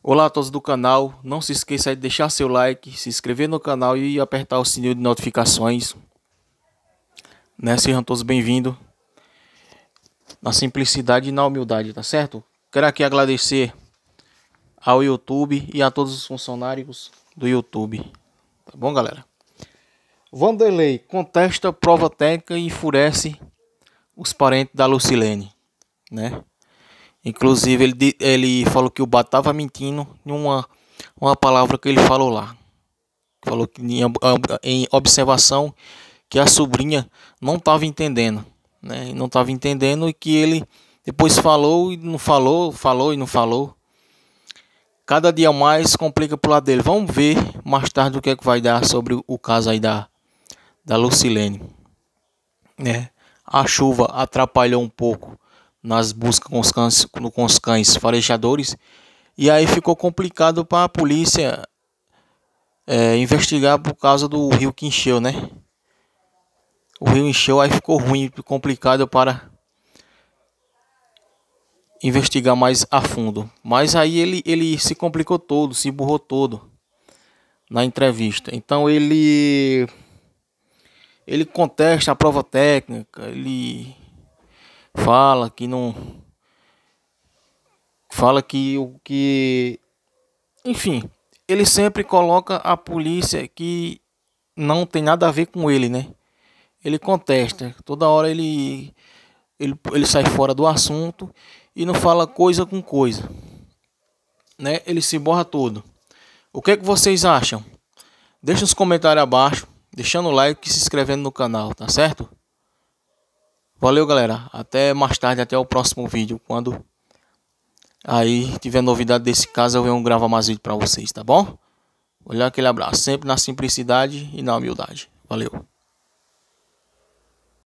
Olá a todos do canal, não se esqueça de deixar seu like, se inscrever no canal e apertar o sininho de notificações. Né? Sejam todos bem-vindos. Na simplicidade e na humildade, tá certo? Quero aqui agradecer ao YouTube e a todos os funcionários do YouTube. Tá bom, galera? Vanderlei contesta prova técnica e enfurece os parentes da Lucilene, né? Inclusive, ele, ele falou que o Batava estava mentindo em uma, uma palavra que ele falou lá. Falou que em, em observação que a sobrinha não estava entendendo. Né? Não estava entendendo e que ele depois falou e não falou, falou e não falou. Cada dia mais complica o lado dele. Vamos ver mais tarde o que é que vai dar sobre o caso aí da, da Lucilene. Né? A chuva atrapalhou um pouco nas buscas com os cães, com os cães farejadores. E aí ficou complicado para a polícia é, investigar por causa do rio que encheu, né? O rio encheu, aí ficou ruim, complicado para investigar mais a fundo. Mas aí ele, ele se complicou todo, se burrou todo na entrevista. Então ele ele contesta a prova técnica, ele fala que não fala que o que enfim, ele sempre coloca a polícia que não tem nada a ver com ele, né? Ele contesta, toda hora ele ele, ele sai fora do assunto e não fala coisa com coisa. Né? Ele se borra todo. O que, é que vocês acham? Deixa os comentários abaixo, deixando o like e se inscrevendo no canal, tá certo? Valeu, galera. Até mais tarde, até o próximo vídeo. Quando aí tiver novidade desse caso, eu venho gravar mais vídeo para vocês, tá bom? Olha aquele abraço. Sempre na simplicidade e na humildade. Valeu.